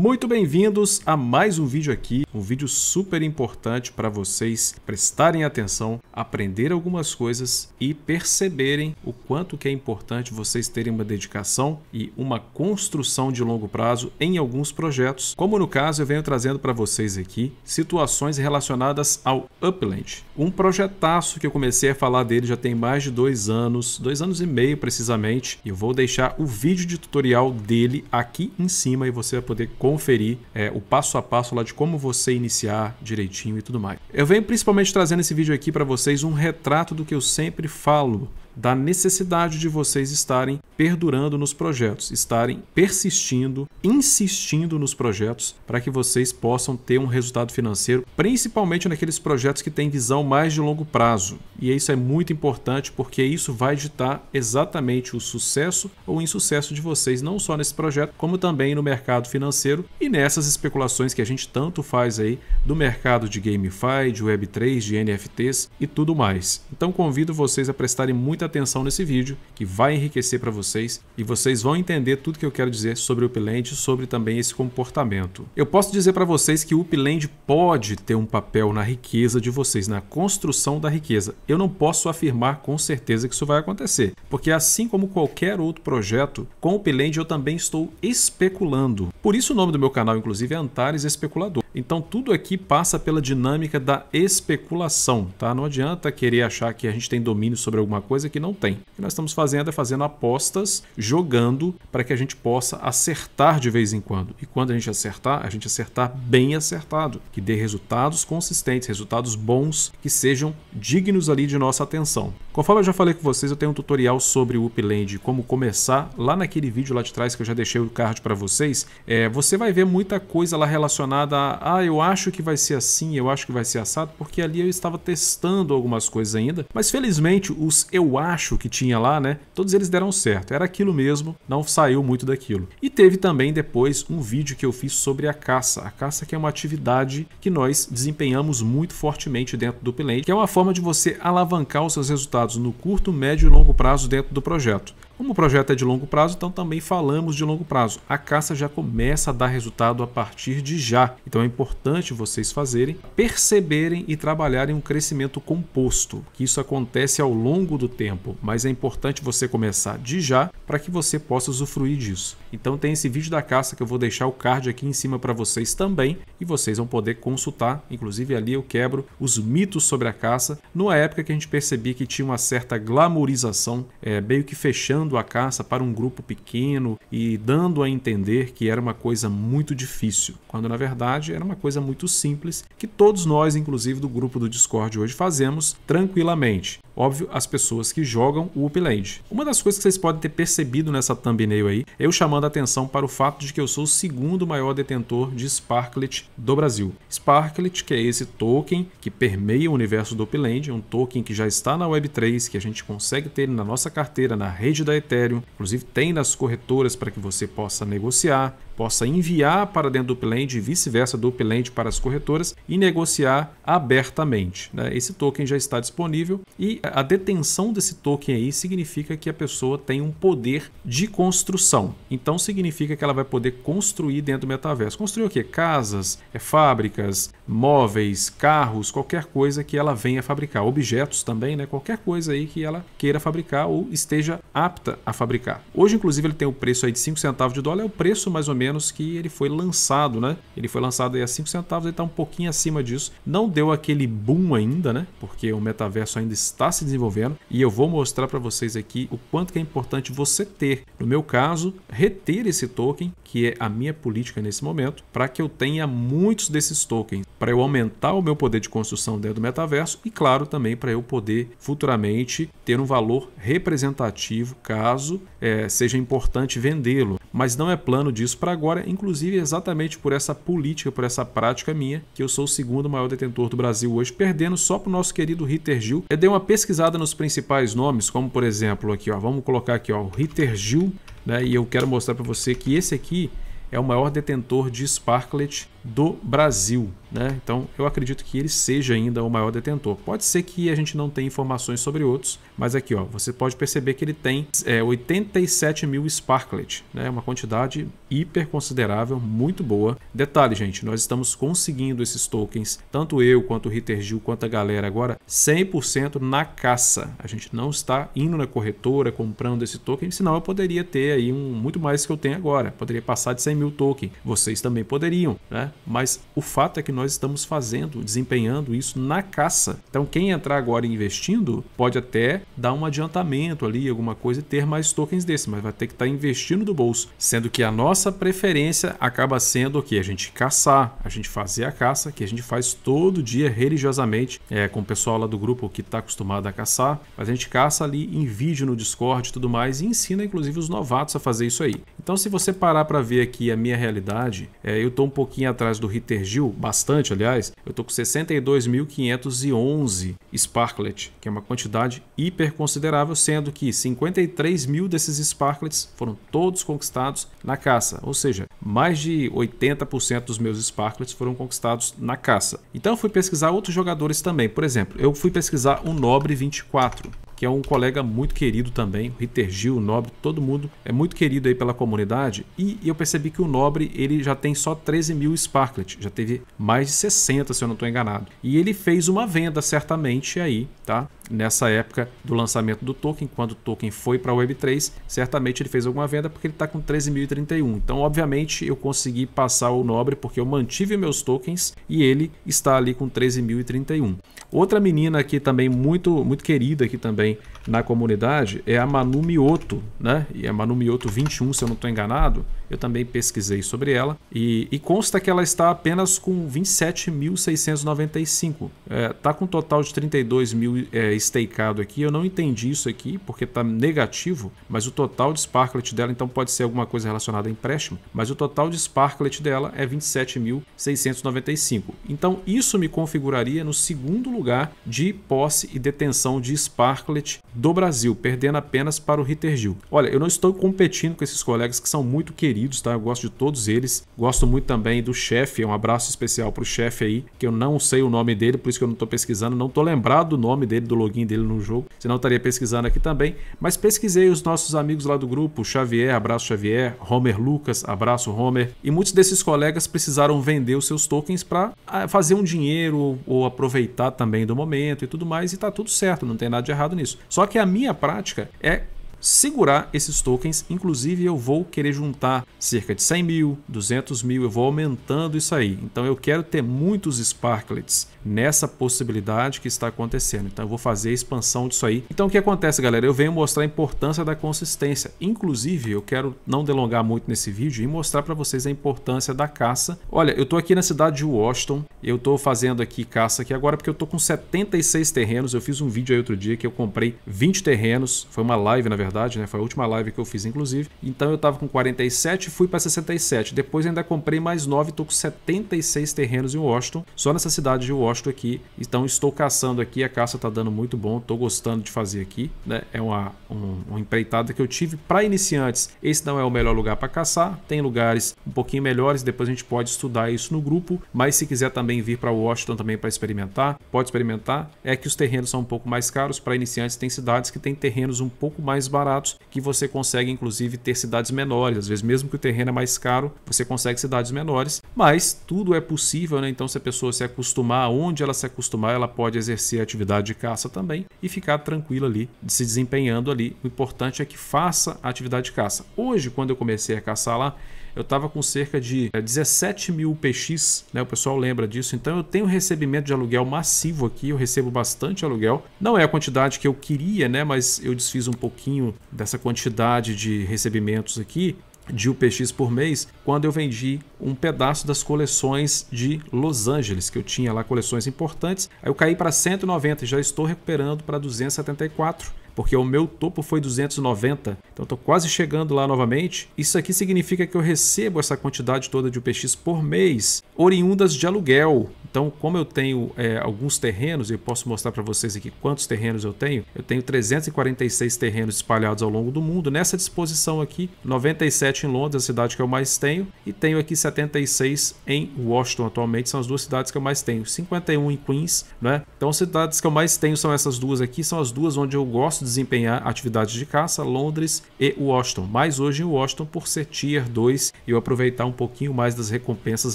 Muito bem-vindos a mais um vídeo aqui, um vídeo super importante para vocês prestarem atenção, aprender algumas coisas e perceberem o quanto que é importante vocês terem uma dedicação e uma construção de longo prazo em alguns projetos, como no caso eu venho trazendo para vocês aqui situações relacionadas ao Upland, um projetaço que eu comecei a falar dele já tem mais de dois anos, dois anos e meio precisamente, e eu vou deixar o vídeo de tutorial dele aqui em cima e você vai poder conferir é, o passo a passo lá de como você iniciar direitinho e tudo mais. Eu venho principalmente trazendo esse vídeo aqui para vocês um retrato do que eu sempre falo da necessidade de vocês estarem perdurando nos projetos, estarem persistindo, insistindo nos projetos para que vocês possam ter um resultado financeiro, principalmente naqueles projetos que têm visão mais de longo prazo. E isso é muito importante porque isso vai ditar exatamente o sucesso ou insucesso de vocês, não só nesse projeto, como também no mercado financeiro e nessas especulações que a gente tanto faz aí do mercado de GameFi, de Web3, de NFTs e tudo mais. Então convido vocês a prestarem muita atenção nesse vídeo que vai enriquecer para vocês e vocês vão entender tudo que eu quero dizer sobre o Upland, sobre também esse comportamento. Eu posso dizer para vocês que o Upland pode ter um papel na riqueza de vocês, na construção da riqueza. Eu não posso afirmar com certeza que isso vai acontecer, porque assim como qualquer outro projeto, com o Upland eu também estou especulando. Por isso o nome do meu canal inclusive é Antares Especulador. Então tudo aqui passa pela dinâmica da especulação, tá? Não adianta querer achar que a gente tem domínio sobre alguma coisa que não tem. O que nós estamos fazendo é fazendo apostas, jogando para que a gente possa acertar de vez em quando. E quando a gente acertar, a gente acertar bem acertado, que dê resultados consistentes, resultados bons, que sejam dignos ali de nossa atenção. Conforme eu já falei com vocês, eu tenho um tutorial sobre o Upland, como começar lá naquele vídeo lá de trás que eu já deixei o card para vocês. É, você vai ver muita coisa lá relacionada a ah, eu acho que vai ser assim, eu acho que vai ser assado, porque ali eu estava testando algumas coisas ainda. Mas felizmente os eu acho que tinha lá, né? Todos eles deram certo. Era aquilo mesmo, não saiu muito daquilo. E teve também depois um vídeo que eu fiz sobre a caça. A caça que é uma atividade que nós desempenhamos muito fortemente dentro do Plane, que é uma forma de você alavancar os seus resultados no curto, médio e longo prazo dentro do projeto. Como o projeto é de longo prazo, então também falamos de longo prazo. A caça já começa a dar resultado a partir de já. Então é importante vocês fazerem, perceberem e trabalharem um crescimento composto, que isso acontece ao longo do tempo, mas é importante você começar de já para que você possa usufruir disso. Então tem esse vídeo da caça que eu vou deixar o card aqui em cima para vocês também e vocês vão poder consultar, inclusive ali eu quebro os mitos sobre a caça, numa época que a gente percebia que tinha uma certa glamorização, é, meio que fechando a caça para um grupo pequeno e dando a entender que era uma coisa muito difícil, quando na verdade era uma coisa muito simples que todos nós, inclusive do grupo do Discord hoje, fazemos tranquilamente óbvio, as pessoas que jogam o Upland. Uma das coisas que vocês podem ter percebido nessa thumbnail aí, eu chamando a atenção para o fato de que eu sou o segundo maior detentor de Sparklet do Brasil. Sparklet, que é esse token que permeia o universo do Upland, um token que já está na Web3, que a gente consegue ter na nossa carteira, na rede da Ethereum, inclusive tem nas corretoras para que você possa negociar possa enviar para dentro do Upland e vice-versa do Upland para as corretoras e negociar abertamente. Né? Esse token já está disponível e a detenção desse token aí significa que a pessoa tem um poder de construção. Então significa que ela vai poder construir dentro do metaverso. Construir o quê? Casas, é, fábricas, móveis, carros, qualquer coisa que ela venha fabricar, objetos também, né? Qualquer coisa aí que ela queira fabricar ou esteja apta a fabricar. Hoje, inclusive, ele tem o um preço aí de 5 centavos de dólar, é o preço mais ou menos menos que ele foi lançado, né? Ele foi lançado aí a 5 centavos, ele está um pouquinho acima disso. Não deu aquele boom ainda, né? Porque o metaverso ainda está se desenvolvendo e eu vou mostrar para vocês aqui o quanto que é importante você ter, no meu caso, reter esse token, que é a minha política nesse momento, para que eu tenha muitos desses tokens para eu aumentar o meu poder de construção dentro do metaverso e, claro, também para eu poder futuramente ter um valor representativo caso é, seja importante vendê-lo. Mas não é plano disso para agora, inclusive exatamente por essa política, por essa prática minha, que eu sou o segundo maior detentor do Brasil hoje, perdendo só para o nosso querido Ritter Gil. Eu dei uma pesquisada nos principais nomes, como por exemplo aqui, ó, vamos colocar aqui ó, o Ritter Gil, né, e eu quero mostrar para você que esse aqui é o maior detentor de Sparklet do Brasil. Né? Então, eu acredito que ele seja ainda o maior detentor. Pode ser que a gente não tenha informações sobre outros, mas aqui ó, você pode perceber que ele tem é, 87 mil Sparklet, né? uma quantidade hiper considerável, muito boa. Detalhe, gente, nós estamos conseguindo esses tokens, tanto eu quanto o Ritter Gil, quanto a galera agora, 100% na caça. A gente não está indo na corretora comprando esse token, senão eu poderia ter aí um, muito mais que eu tenho agora. Poderia passar de 100 mil tokens. Vocês também poderiam, né? Mas o fato é que nós estamos fazendo, desempenhando isso na caça. Então, quem entrar agora investindo pode até dar um adiantamento ali, alguma coisa, e ter mais tokens desse, mas vai ter que estar tá investindo do bolso. Sendo que a nossa preferência acaba sendo o que? A gente caçar, a gente fazer a caça, que a gente faz todo dia religiosamente, é, com o pessoal lá do grupo que está acostumado a caçar, mas a gente caça ali em vídeo no Discord e tudo mais, e ensina inclusive os novatos a fazer isso aí. Então, se você parar para ver aqui a minha realidade, é, eu estou um pouquinho atrás do Ritter Gil, bastante bastante, aliás, eu estou com 62.511 Sparklet, que é uma quantidade hiper considerável, sendo que 53 mil desses Sparklets foram todos conquistados na caça, ou seja, mais de 80% dos meus Sparklets foram conquistados na caça. Então eu fui pesquisar outros jogadores também, por exemplo, eu fui pesquisar o Nobre 24, que é um colega muito querido também, o Ritter Gil, o Nobre, todo mundo é muito querido aí pela comunidade. E eu percebi que o Nobre ele já tem só 13 mil Sparklet, já teve mais de 60, se eu não estou enganado. E ele fez uma venda certamente aí, tá? Nessa época do lançamento do token, quando o token foi para a Web3, certamente ele fez alguma venda porque ele está com 13.031. Então, obviamente, eu consegui passar o Nobre porque eu mantive meus tokens e ele está ali com 13.031. Outra menina aqui também muito muito querida aqui também na comunidade é a Manu Mioto, né? E a Manu Mioto 21, se eu não estou enganado. Eu também pesquisei sobre ela e, e consta que ela está apenas com 27.695. É, tá com um total de 32 mil é, stakeado aqui. Eu não entendi isso aqui porque está negativo, mas o total de Sparklet dela então pode ser alguma coisa relacionada a empréstimo. Mas o total de Sparklet dela é 27.695. Então isso me configuraria no segundo lugar de posse e detenção de Sparklet do Brasil, perdendo apenas para o Ritter Gil. Olha, eu não estou competindo com esses colegas que são muito queridos queridos, tá? Eu gosto de todos eles. Gosto muito também do chefe, um abraço especial pro chefe aí, que eu não sei o nome dele, por isso que eu não tô pesquisando, não tô lembrado do nome dele, do login dele no jogo, senão eu estaria pesquisando aqui também. Mas pesquisei os nossos amigos lá do grupo, Xavier, abraço Xavier, Homer Lucas, abraço Homer, e muitos desses colegas precisaram vender os seus tokens para ah, fazer um dinheiro ou aproveitar também do momento e tudo mais, e tá tudo certo, não tem nada de errado nisso. Só que a minha prática é segurar esses tokens. Inclusive, eu vou querer juntar cerca de 100 mil, 200 mil, eu vou aumentando isso aí. Então, eu quero ter muitos Sparklets nessa possibilidade que está acontecendo. Então, eu vou fazer a expansão disso aí. Então, o que acontece, galera? Eu venho mostrar a importância da consistência. Inclusive, eu quero não delongar muito nesse vídeo e mostrar para vocês a importância da caça. Olha, eu estou aqui na cidade de Washington, eu estou fazendo aqui caça aqui agora porque eu estou com 76 terrenos. Eu fiz um vídeo aí outro dia que eu comprei 20 terrenos, foi uma live, na verdade verdade, né? Foi a última live que eu fiz, inclusive. Então eu estava com 47, fui para 67. Depois ainda comprei mais 9, tô com 76 terrenos em Washington, só nessa cidade de Washington aqui. Então estou caçando aqui, a caça tá dando muito bom, tô gostando de fazer aqui, né? É uma, um, uma empreitada que eu tive para iniciantes. Esse não é o melhor lugar para caçar, tem lugares um pouquinho melhores, depois a gente pode estudar isso no grupo, mas se quiser também vir para Washington também para experimentar, pode experimentar. É que os terrenos são um pouco mais caros para iniciantes, tem cidades que têm terrenos um pouco mais baratos baratos, que você consegue inclusive ter cidades menores. Às vezes, mesmo que o terreno é mais caro, você consegue cidades menores, mas tudo é possível, né? Então, se a pessoa se acostumar, onde ela se acostumar, ela pode exercer a atividade de caça também e ficar tranquila ali, se desempenhando ali. O importante é que faça a atividade de caça. Hoje, quando eu comecei a caçar lá, eu estava com cerca de 17 eh, mil PX, né? O pessoal lembra disso. Então eu tenho recebimento de aluguel massivo aqui, eu recebo bastante aluguel. Não é a quantidade que eu queria, né? Mas eu desfiz um pouquinho dessa quantidade de recebimentos aqui de UPX por mês quando eu vendi um pedaço das coleções de Los Angeles, que eu tinha lá coleções importantes. Aí eu caí para 190 e já estou recuperando para 274 porque o meu topo foi 290. Então estou quase chegando lá novamente. Isso aqui significa que eu recebo essa quantidade toda de UPX por mês, oriundas de aluguel. Então, como eu tenho é, alguns terrenos, eu posso mostrar para vocês aqui quantos terrenos eu tenho. Eu tenho 346 terrenos espalhados ao longo do mundo. Nessa disposição aqui, 97 em Londres, a cidade que eu mais tenho, e tenho aqui 76 em Washington atualmente, são as duas cidades que eu mais tenho. 51 em Queens, né? Então, as cidades que eu mais tenho são essas duas aqui, são as duas onde eu gosto de desempenhar atividades de caça, Londres e Washington. Mas hoje em Washington, por ser Tier 2, eu aproveitar um pouquinho mais das recompensas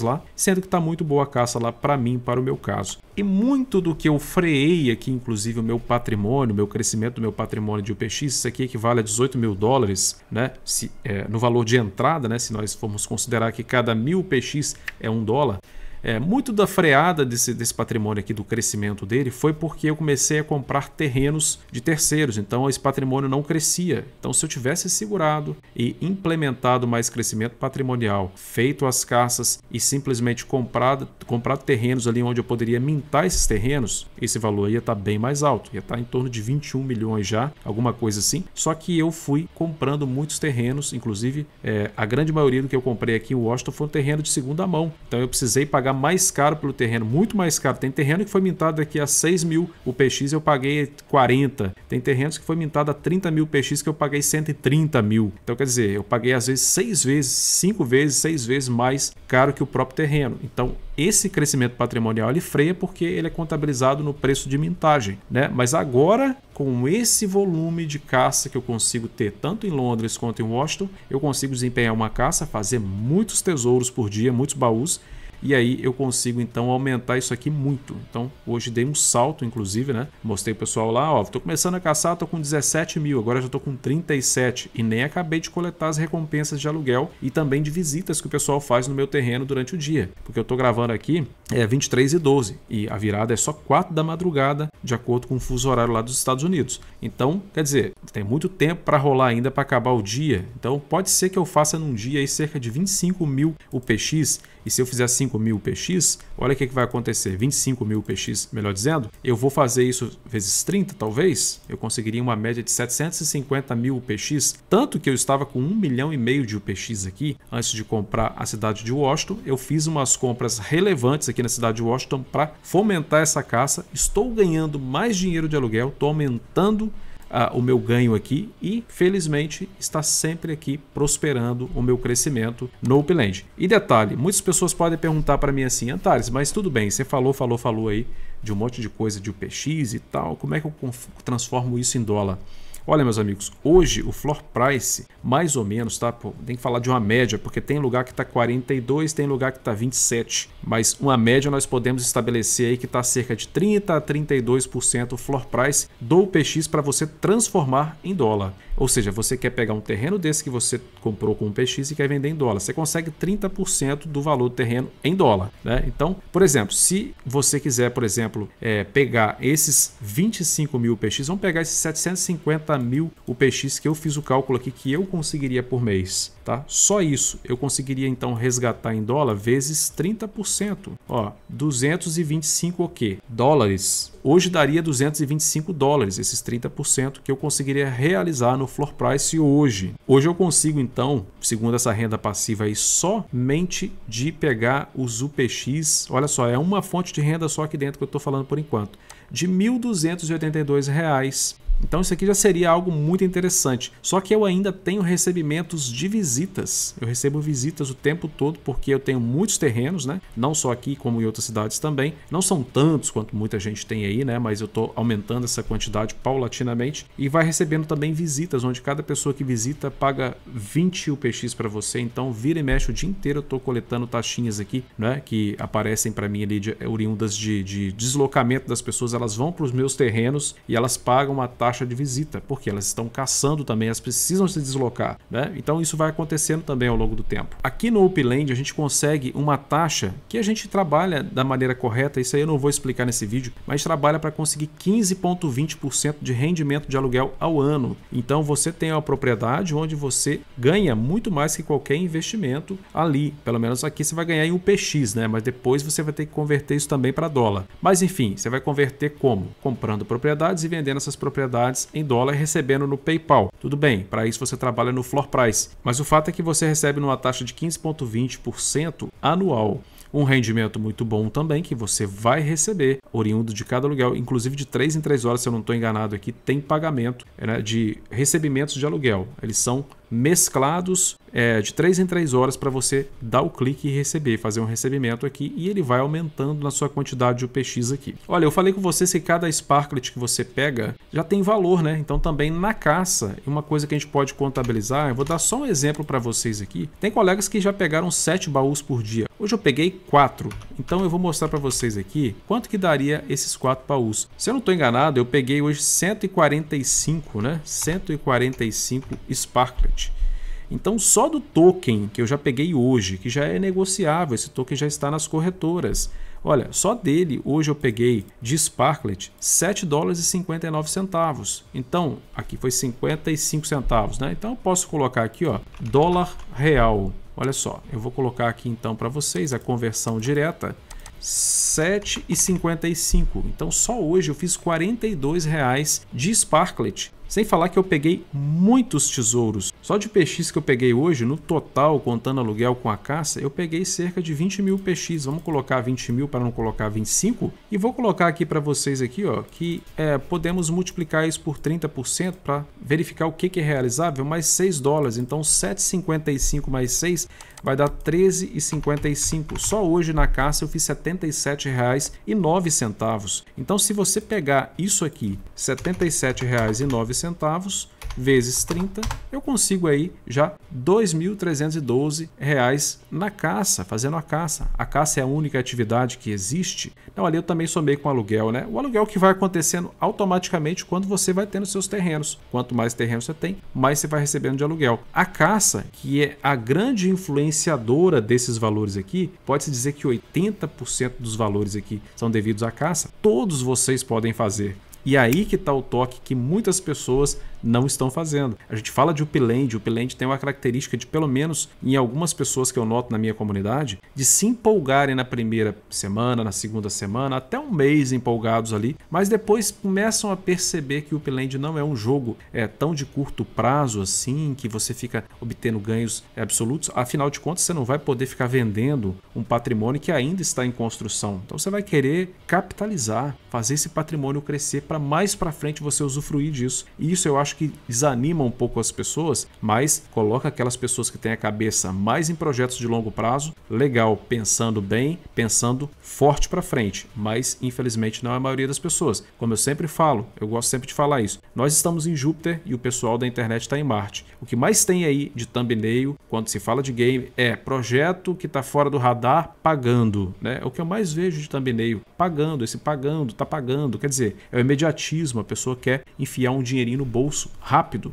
lá, sendo que está muito boa a caça lá para mim para o meu caso. E muito do que eu freiei aqui, inclusive o meu patrimônio, o meu crescimento do meu patrimônio de UPX, isso aqui equivale a 18 mil dólares, né? Se, é, no valor de entrada, né? Se nós formos considerar que cada mil UPX é um dólar. É, muito da freada desse, desse patrimônio aqui, do crescimento dele, foi porque eu comecei a comprar terrenos de terceiros, então esse patrimônio não crescia. Então, se eu tivesse segurado e implementado mais crescimento patrimonial, feito as caças e simplesmente comprado, comprado terrenos ali onde eu poderia mintar esses terrenos, esse valor ia estar bem mais alto, ia estar em torno de 21 milhões já, alguma coisa assim. Só que eu fui comprando muitos terrenos, inclusive é, a grande maioria do que eu comprei aqui em Washington foi um terreno de segunda mão, então eu precisei pagar pagar mais caro pelo terreno, muito mais caro. Tem terreno que foi mintado aqui a 6 mil o PX, eu paguei 40. Tem terrenos que foi mintado a 30 mil PX que eu paguei 130 mil. Então, quer dizer, eu paguei às vezes 6 vezes, 5 vezes, 6 vezes mais caro que o próprio terreno. Então, esse crescimento patrimonial ele freia porque ele é contabilizado no preço de mintagem, né? Mas agora, com esse volume de caça que eu consigo ter tanto em Londres quanto em Washington, eu consigo desempenhar uma caça, fazer muitos tesouros por dia, muitos baús e aí eu consigo então aumentar isso aqui muito. Então hoje dei um salto, inclusive, né? Mostrei o pessoal lá, ó, tô começando a caçar, tô com 17 mil, agora já tô com 37 e nem acabei de coletar as recompensas de aluguel e também de visitas que o pessoal faz no meu terreno durante o dia, porque eu tô gravando aqui é 23 e 12 e a virada é só 4 da madrugada, de acordo com o fuso horário lá dos Estados Unidos. Então, quer dizer, tem muito tempo para rolar ainda para acabar o dia. Então, pode ser que eu faça num dia aí cerca de 25 mil UPX e se eu fizer 5 mil px, olha o que, é que vai acontecer. 25 mil px, melhor dizendo, eu vou fazer isso vezes 30, talvez, eu conseguiria uma média de 750 mil px. Tanto que eu estava com 1 milhão e meio de UPX aqui antes de comprar a cidade de Washington. Eu fiz umas compras relevantes aqui na cidade de Washington para fomentar essa caça. Estou ganhando mais dinheiro de aluguel, estou aumentando o meu ganho aqui e, felizmente, está sempre aqui prosperando o meu crescimento no Upland. E detalhe, muitas pessoas podem perguntar para mim assim, Antares, mas tudo bem, você falou, falou, falou aí de um monte de coisa de UPX e tal, como é que eu transformo isso em dólar? Olha, meus amigos, hoje o floor price, mais ou menos, tá? Pô, tem que falar de uma média, porque tem lugar que está 42, tem lugar que está 27. Mas uma média nós podemos estabelecer aí que está cerca de 30% a 32% o floor price do PX para você transformar em dólar. Ou seja, você quer pegar um terreno desse que você comprou com um PX e quer vender em dólar. Você consegue 30% do valor do terreno em dólar. Né? Então, por exemplo, se você quiser, por exemplo, é, pegar esses 25 mil PX, vamos pegar esses 750 60 mil UPX que eu fiz o cálculo aqui que eu conseguiria por mês, tá? Só isso eu conseguiria então resgatar em dólar vezes 30%, ó, 225 o quê? Dólares. Hoje daria 225 dólares esses 30% que eu conseguiria realizar no floor price hoje. Hoje eu consigo então, segundo essa renda passiva aí, somente de pegar os UPX, olha só, é uma fonte de renda só aqui dentro que eu estou falando por enquanto, de R$ 1.282 então isso aqui já seria algo muito interessante. Só que eu ainda tenho recebimentos de visitas. Eu recebo visitas o tempo todo porque eu tenho muitos terrenos, né? Não só aqui como em outras cidades também. Não são tantos quanto muita gente tem aí, né? Mas eu estou aumentando essa quantidade paulatinamente e vai recebendo também visitas, onde cada pessoa que visita paga 20 UPX para você. Então vira e mexe o dia inteiro eu estou coletando taxinhas aqui, né? Que aparecem para mim ali de, oriundas de, de deslocamento das pessoas. Elas vão para os meus terrenos e elas pagam uma taxa taxa de visita, porque elas estão caçando também, elas precisam se deslocar, né? Então isso vai acontecendo também ao longo do tempo. Aqui no Upland a gente consegue uma taxa que a gente trabalha da maneira correta, isso aí eu não vou explicar nesse vídeo, mas trabalha para conseguir 15,20% de rendimento de aluguel ao ano. Então você tem uma propriedade onde você ganha muito mais que qualquer investimento ali. Pelo menos aqui você vai ganhar em UPX, né? Mas depois você vai ter que converter isso também para dólar. Mas enfim, você vai converter como? Comprando propriedades e vendendo essas propriedades em dólar recebendo no PayPal. Tudo bem, para isso você trabalha no floor price, mas o fato é que você recebe numa taxa de 15,20% anual um rendimento muito bom também que você vai receber oriundo de cada aluguel, inclusive de 3 em 3 horas, se eu não estou enganado aqui, tem pagamento né, de recebimentos de aluguel. Eles são mesclados é, de 3 em 3 horas para você dar o clique e receber, fazer um recebimento aqui e ele vai aumentando na sua quantidade de UPX aqui. Olha, eu falei com vocês que cada Sparklet que você pega já tem valor, né? Então também na caça, uma coisa que a gente pode contabilizar, eu vou dar só um exemplo para vocês aqui. Tem colegas que já pegaram 7 baús por dia. Hoje eu peguei 4, então eu vou mostrar para vocês aqui quanto que daria esses 4 baús. Se eu não estou enganado, eu peguei hoje 145, né? 145 Sparklet. Então, só do token que eu já peguei hoje, que já é negociável, esse token já está nas corretoras. Olha, só dele hoje eu peguei de Sparklet 7 dólares e 59 centavos. Então, aqui foi 55 centavos, né? Então eu posso colocar aqui, ó, dólar real. Olha só, eu vou colocar aqui então para vocês a conversão direta. 7,55. Então só hoje eu fiz R$ reais de Sparklet sem falar que eu peguei muitos tesouros. Só de px que eu peguei hoje, no total, contando aluguel com a caça, eu peguei cerca de 20 mil px Vamos colocar 20 mil para não colocar 25? E vou colocar aqui para vocês aqui, ó, que é, podemos multiplicar isso por 30% para verificar o que, que é realizável, mais 6 dólares. Então, 7,55 mais 6 vai dar 13,55. Só hoje na caça eu fiz R$ 77,09. Então, se você pegar isso aqui, R$ 77,09, centavos vezes 30, eu consigo aí já R$ 2.312 na caça, fazendo a caça. A caça é a única atividade que existe. Então ali eu também somei com aluguel, né? O aluguel que vai acontecendo automaticamente quando você vai tendo seus terrenos. Quanto mais terrenos você tem, mais você vai recebendo de aluguel. A caça, que é a grande influenciadora desses valores aqui, pode-se dizer que 80% dos valores aqui são devidos à caça. Todos vocês podem fazer. E aí que está o toque que muitas pessoas não estão fazendo. A gente fala de Upland, Upland tem uma característica de, pelo menos em algumas pessoas que eu noto na minha comunidade, de se empolgarem na primeira semana, na segunda semana, até um mês empolgados ali, mas depois começam a perceber que Upland não é um jogo é, tão de curto prazo assim, que você fica obtendo ganhos absolutos. Afinal de contas, você não vai poder ficar vendendo um patrimônio que ainda está em construção. Então você vai querer capitalizar, fazer esse patrimônio crescer para mais para frente você usufruir disso. E isso eu acho acho que desanima um pouco as pessoas, mas coloca aquelas pessoas que têm a cabeça mais em projetos de longo prazo, legal, pensando bem, pensando forte para frente, mas infelizmente não é a maioria das pessoas. Como eu sempre falo, eu gosto sempre de falar isso. Nós estamos em Júpiter e o pessoal da internet está em Marte. O que mais tem aí de thumbnail quando se fala de game é projeto que está fora do radar pagando, né? É o que eu mais vejo de thumbnail, pagando, esse pagando, tá pagando, quer dizer, é o imediatismo, a pessoa quer enfiar um dinheirinho no bolso rápido.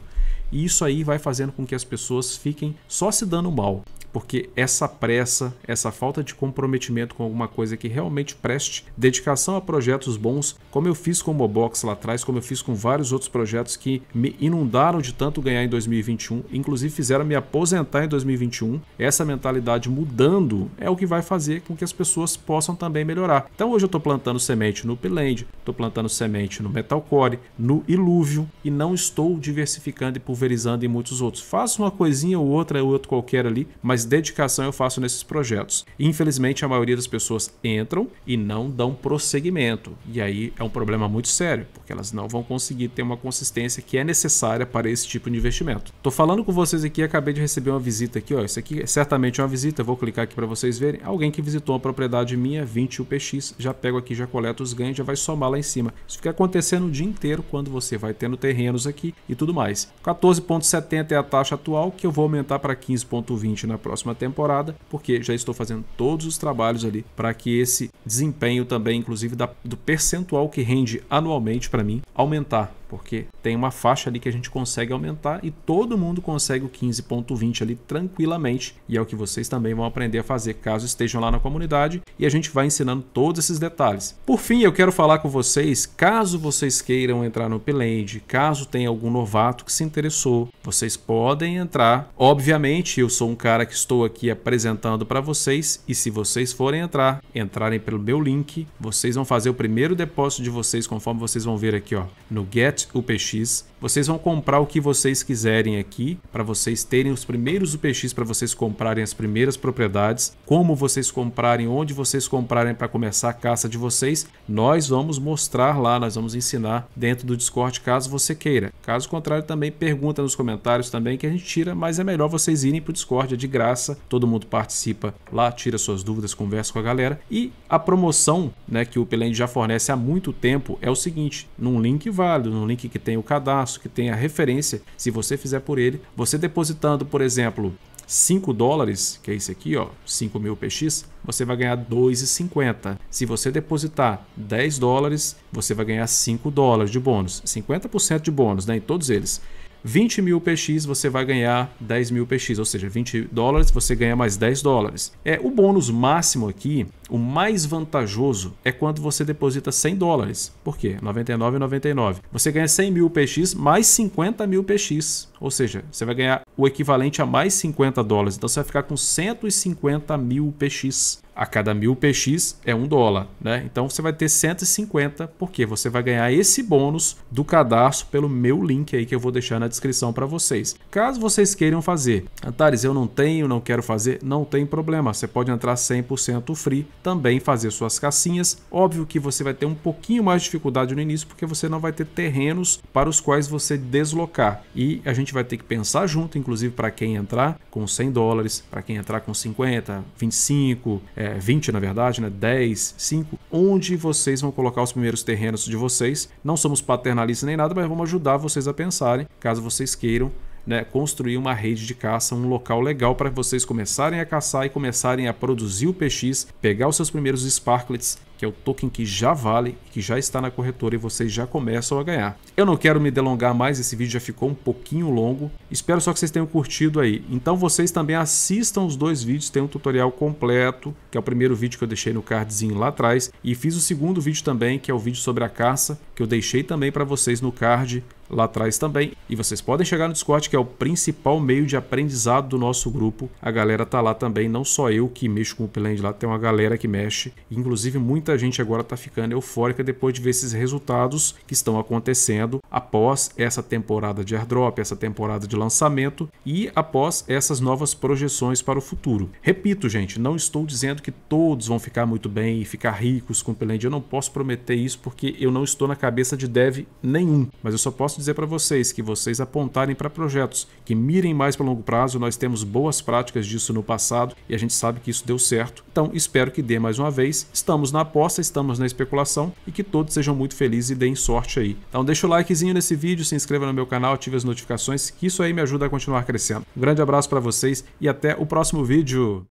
E isso aí vai fazendo com que as pessoas fiquem só se dando mal porque essa pressa, essa falta de comprometimento com alguma coisa que realmente preste, dedicação a projetos bons, como eu fiz com o Mobox lá atrás, como eu fiz com vários outros projetos que me inundaram de tanto ganhar em 2021, inclusive fizeram me aposentar em 2021. Essa mentalidade mudando é o que vai fazer com que as pessoas possam também melhorar. Então hoje eu estou plantando semente no Upland, estou plantando semente no Metalcore, no Ilúvio e não estou diversificando e pulverizando em muitos outros. Faço uma coisinha ou outra ou outro qualquer ali, mas mais dedicação eu faço nesses projetos. Infelizmente, a maioria das pessoas entram e não dão prosseguimento. E aí é um problema muito sério, porque elas não vão conseguir ter uma consistência que é necessária para esse tipo de investimento. Tô falando com vocês aqui, acabei de receber uma visita aqui, ó. Isso aqui é certamente uma visita, vou clicar aqui para vocês verem. Alguém que visitou uma propriedade minha, 20 UPX, já pego aqui, já coleto os ganhos, já vai somar lá em cima. Isso fica acontecendo o dia inteiro quando você vai tendo terrenos aqui e tudo mais. 14,70 é a taxa atual que eu vou aumentar para 15,20 na próxima próxima temporada, porque já estou fazendo todos os trabalhos ali para que esse desempenho também, inclusive da, do percentual que rende anualmente para mim, aumentar porque tem uma faixa ali que a gente consegue aumentar e todo mundo consegue o 15.20 ali tranquilamente, e é o que vocês também vão aprender a fazer caso estejam lá na comunidade, e a gente vai ensinando todos esses detalhes. Por fim, eu quero falar com vocês, caso vocês queiram entrar no Upland, caso tenha algum novato que se interessou, vocês podem entrar. Obviamente, eu sou um cara que estou aqui apresentando para vocês, e se vocês forem entrar, entrarem pelo meu link, vocês vão fazer o primeiro depósito de vocês, conforme vocês vão ver aqui, ó, no Get UPX vocês vão comprar o que vocês quiserem aqui para vocês terem os primeiros UPX para vocês comprarem as primeiras propriedades, como vocês comprarem, onde vocês comprarem para começar a caça de vocês. Nós vamos mostrar lá, nós vamos ensinar dentro do Discord caso você queira. Caso contrário, também pergunta nos comentários também que a gente tira, mas é melhor vocês irem para o Discord, é de graça, todo mundo participa lá, tira suas dúvidas, conversa com a galera. E a promoção né, que o Pelend já fornece há muito tempo é o seguinte: num link válido, num link que tem o cadastro cadastro que a referência, se você fizer por ele, você depositando, por exemplo, 5 dólares, que é esse aqui, ó, 5 mil PX, você vai ganhar 2,50. Se você depositar 10 dólares, você vai ganhar 5 dólares de bônus, 50% de bônus né, em todos eles. 20 mil PX você vai ganhar 10 mil PX, ou seja, 20 dólares você ganha mais 10 dólares. É o bônus máximo aqui, o mais vantajoso é quando você deposita 100 dólares. Por quê? 99,99. Você ganha 100 mil PX mais 50 mil PX, ou seja, você vai ganhar o equivalente a mais 50 dólares. Então você vai ficar com 150 mil PX a cada mil PX é um dólar, né? Então você vai ter 150, porque você vai ganhar esse bônus do cadastro pelo meu link aí que eu vou deixar na descrição para vocês. Caso vocês queiram fazer, Antares, eu não tenho, não quero fazer, não tem problema. Você pode entrar 100% free, também fazer suas cassinhas. Óbvio que você vai ter um pouquinho mais de dificuldade no início, porque você não vai ter terrenos para os quais você deslocar. E a gente vai ter que pensar junto, inclusive para quem entrar com 100 dólares, para quem entrar com 50, 25, é, 20 na verdade, né? 10, 5, onde vocês vão colocar os primeiros terrenos de vocês. Não somos paternalistas nem nada, mas vamos ajudar vocês a pensarem, caso vocês queiram né, construir uma rede de caça, um local legal para vocês começarem a caçar e começarem a produzir o PX, pegar os seus primeiros Sparklets, que é o token que já vale, que já está na corretora e vocês já começam a ganhar. Eu não quero me delongar mais, esse vídeo já ficou um pouquinho longo, espero só que vocês tenham curtido aí. Então vocês também assistam os dois vídeos, tem um tutorial completo, que é o primeiro vídeo que eu deixei no cardzinho lá atrás, e fiz o segundo vídeo também, que é o vídeo sobre a caça, que eu deixei também para vocês no card, lá atrás também. E vocês podem chegar no Discord, que é o principal meio de aprendizado do nosso grupo. A galera tá lá também, não só eu que mexo com o Upland lá, tem uma galera que mexe. Inclusive, muita gente agora tá ficando eufórica depois de ver esses resultados que estão acontecendo após essa temporada de airdrop, essa temporada de lançamento e após essas novas projeções para o futuro. Repito, gente, não estou dizendo que todos vão ficar muito bem e ficar ricos com o Upland. Eu não posso prometer isso porque eu não estou na cabeça de dev nenhum, mas eu só posso dizer para vocês que vocês apontarem para projetos que mirem mais para longo prazo. Nós temos boas práticas disso no passado e a gente sabe que isso deu certo. Então, espero que dê mais uma vez. Estamos na aposta, estamos na especulação e que todos sejam muito felizes e deem sorte aí. Então, deixa o likezinho nesse vídeo, se inscreva no meu canal, ative as notificações, que isso aí me ajuda a continuar crescendo. Um grande abraço para vocês e até o próximo vídeo.